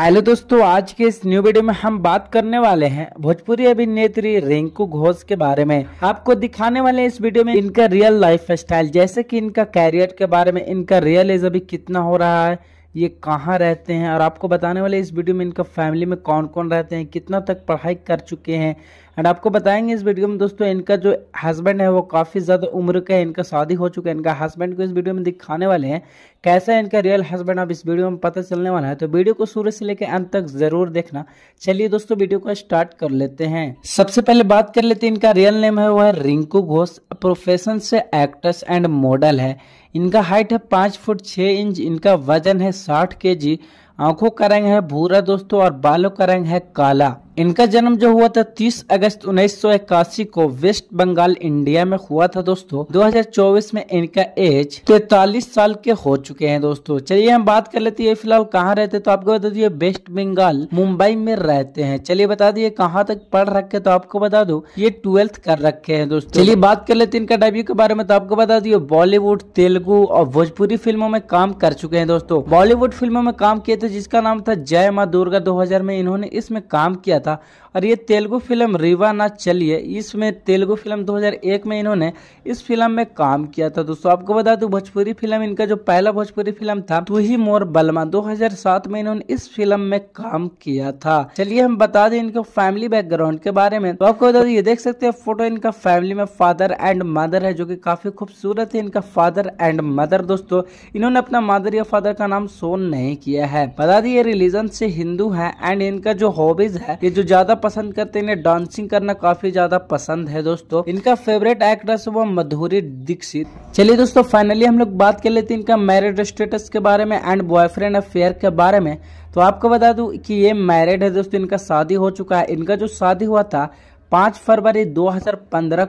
hello दोस्तों आज के इस न्यू वीडियो में हम बात करने वाले हैं भोजपुरी अभिनेत्री रिंकू घोष के बारे में आपको दिखाने वाले इस वीडियो में इनका रियल लाइफ स्टाइल जैसे कि इनका कैरियर के बारे में इनका रियल एज अभी कितना हो रहा है ये कहाँ रहते हैं और आपको बताने वाले इस वीडियो में इनका फैमिली में कौन कौन रहते हैं कितना तक पढ़ाई कर चुके हैं एंड आपको बताएंगे इस वीडियो में दोस्तों इनका जो हस्बैंड है वो काफ़ी ज़्यादा उम्र का है इनका शादी हो चुका है इनका हस्बैंड को इस वीडियो में दिखाने वाले हैं कैसा है इनका रियल हस्बैंड आप इस वीडियो में पता चलने वाला है तो वीडियो को शुरू से लेकर अंत तक ज़रूर देखना चलिए दोस्तों वीडियो को स्टार्ट कर लेते हैं सबसे पहले बात कर लेते हैं इनका रियल नेम है वो है रिंकू घोष प्रोफेशन से एक्ट्रेस एंड मॉडल है इनका हाइट है पाँच फुट छः इंच इनका वजन है साठ के जी आंखों का रंग है भूरा दोस्तों और बालों का रंग है काला इनका जन्म जो हुआ था 30 अगस्त 1981 को वेस्ट बंगाल इंडिया में हुआ था दोस्तों 2024 में इनका एज तैतालीस साल के हो चुके हैं दोस्तों चलिए हम बात कर लेते हैं फिलहाल कहाँ रहते हैं तो आपको बता दिए वेस्ट बंगाल मुंबई में रहते हैं चलिए बता दिए कहाँ तक पढ़ रखे तो आपको बता दो ये ट्वेल्थ कर रखे है दोस्तों चलिए बात कर लेते हैं इनका डेब्यू के बारे में तो आपको बता दिए बॉलीवुड तेलुगु और भोजपुरी फिल्मों में काम कर चुके हैं दोस्तों बॉलीवुड फिल्मों में काम किए थे जिसका नाम था जय माँ दुर्गा दो में इन्होंने इसमें काम किया था था और ये तेलुगु फिल्म रीवा ना चलिए इसमें तेलुगु फिल्म 2001 में इन्होंने इस फिल्म में काम किया था दोस्तों आपको बता दूं भोजपुरी फिल्म इनका जो पहला भोजपुरी फिल्म था तू ही मोर बलमा 2007 में इन्होंने इस फिल्म में काम किया था चलिए हम बता दें इनके फैमिली बैकग्राउंड के बारे में तो आपको बता दू ये देख सकते हैं फोटो इनका फैमिली में फादर एंड मदर है जो की काफी खूबसूरत है इनका फादर एंड मदर दोस्तों इन्होंने अपना मदर या फादर का नाम सोन नहीं किया है बता दी ये रिलीजन से हिंदू है एंड इनका जो हॉबीज है ये जो ज्यादा पसंद करते हैं इन्हें डांसिंग करना काफी ज्यादा पसंद है दोस्तों इनका फेवरेट एक्ट्रेस वो मधुरी दीक्षित चलिए दोस्तों फाइनली हम लोग बात कर लेते हैं इनका मैरिड स्टेटस के बारे में एंड बॉयफ्रेंड अफेयर के बारे में तो आपको बता दू की ये मैरिड है दोस्तों इनका शादी हो चुका है इनका जो शादी हुआ था पांच फरवरी दो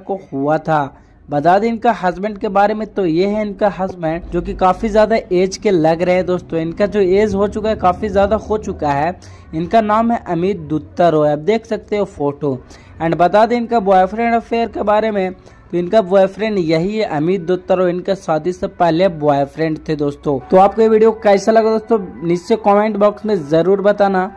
को हुआ था बता दें इनका हस्बैंड के बारे में तो ये है इनका हस्बैंड जो कि काफ़ी ज़्यादा एज के लग रहे हैं दोस्तों इनका जो एज हो चुका है काफ़ी ज़्यादा हो चुका है इनका नाम है अमित दुत्ता रॉय आप देख सकते हो फोटो एंड बता दें इनका बॉयफ्रेंड अफेयर के बारे में तो इनका बॉयफ्रेंड यही है अमित दुत्ता और इनका शादी से पहले बॉयफ्रेंड थे दोस्तों तो आपको ये वीडियो कैसा लगा दोस्तों नीचे कॉमेंट बॉक्स में जरूर बताना